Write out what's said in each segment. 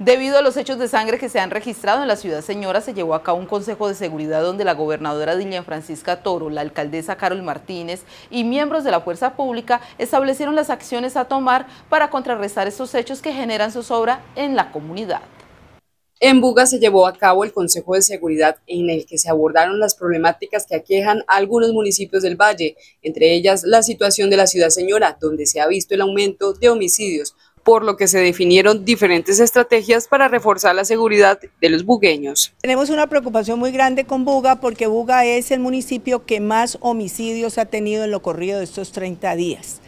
Debido a los hechos de sangre que se han registrado en la ciudad señora, se llevó a cabo un consejo de seguridad donde la gobernadora Diña Francisca Toro, la alcaldesa Carol Martínez y miembros de la fuerza pública establecieron las acciones a tomar para contrarrestar estos hechos que generan zozobra en la comunidad. En Buga se llevó a cabo el Consejo de Seguridad en el que se abordaron las problemáticas que aquejan a algunos municipios del valle, entre ellas la situación de la ciudad señora, donde se ha visto el aumento de homicidios, por lo que se definieron diferentes estrategias para reforzar la seguridad de los bugueños. Tenemos una preocupación muy grande con Buga porque Buga es el municipio que más homicidios ha tenido en lo corrido de estos 30 días.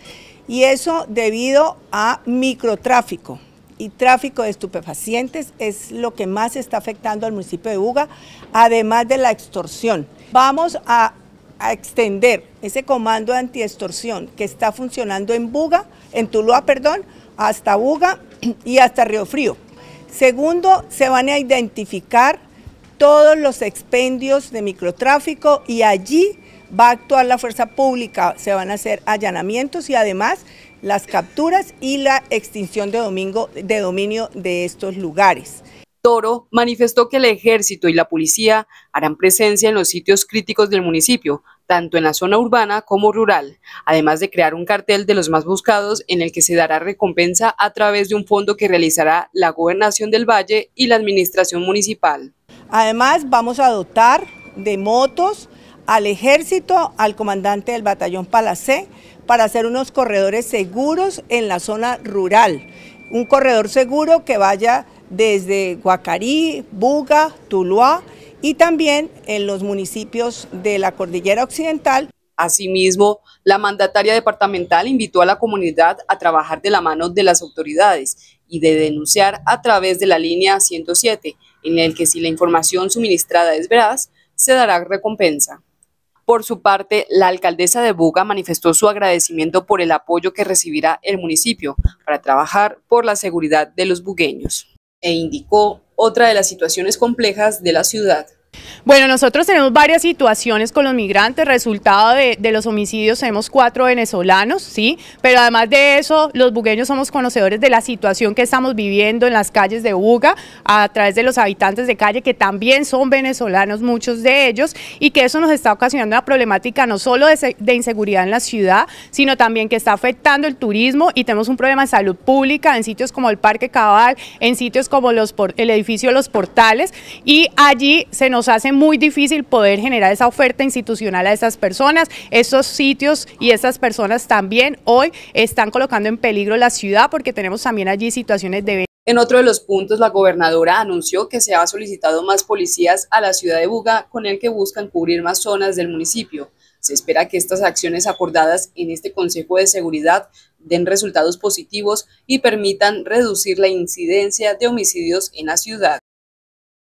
Y eso debido a microtráfico y tráfico de estupefacientes es lo que más está afectando al municipio de Buga, además de la extorsión. Vamos a extender ese comando de antiextorsión que está funcionando en Buga, en Tuluá, perdón, hasta Buga y hasta Río Frío. Segundo, se van a identificar todos los expendios de microtráfico y allí va a actuar la fuerza pública, se van a hacer allanamientos y además las capturas y la extinción de, de dominio de estos lugares. Toro manifestó que el ejército y la policía harán presencia en los sitios críticos del municipio, tanto en la zona urbana como rural, además de crear un cartel de los más buscados en el que se dará recompensa a través de un fondo que realizará la Gobernación del Valle y la Administración Municipal. Además, vamos a dotar de motos al ejército, al comandante del batallón Palacé, para hacer unos corredores seguros en la zona rural un corredor seguro que vaya desde Guacarí, Buga, Tuluá y también en los municipios de la Cordillera Occidental. Asimismo, la mandataria departamental invitó a la comunidad a trabajar de la mano de las autoridades y de denunciar a través de la línea 107, en el que si la información suministrada es veraz, se dará recompensa. Por su parte, la alcaldesa de Buga manifestó su agradecimiento por el apoyo que recibirá el municipio para trabajar por la seguridad de los bugueños e indicó otra de las situaciones complejas de la ciudad. Bueno, nosotros tenemos varias situaciones con los migrantes, resultado de, los homicidios tenemos cuatro venezolanos, sí, pero además de eso, los bugueños somos conocedores de la situación que estamos viviendo en las calles de Buga, a través de los habitantes de calle que también son venezolanos, muchos de ellos, y que eso nos está ocasionando una problemática no solo de, inseguridad en la ciudad, sino también que está afectando el turismo y tenemos un problema de salud pública en sitios como el Parque Cabal, en sitios como los, el edificio Los Portales, y allí se nos hace muy difícil poder generar esa oferta institucional a estas personas. Estos sitios y estas personas también hoy están colocando en peligro la ciudad porque tenemos también allí situaciones de... En otro de los puntos, la gobernadora anunció que se ha solicitado más policías a la ciudad de Buga con el que buscan cubrir más zonas del municipio. Se espera que estas acciones acordadas en este Consejo de Seguridad den resultados positivos y permitan reducir la incidencia de homicidios en la ciudad.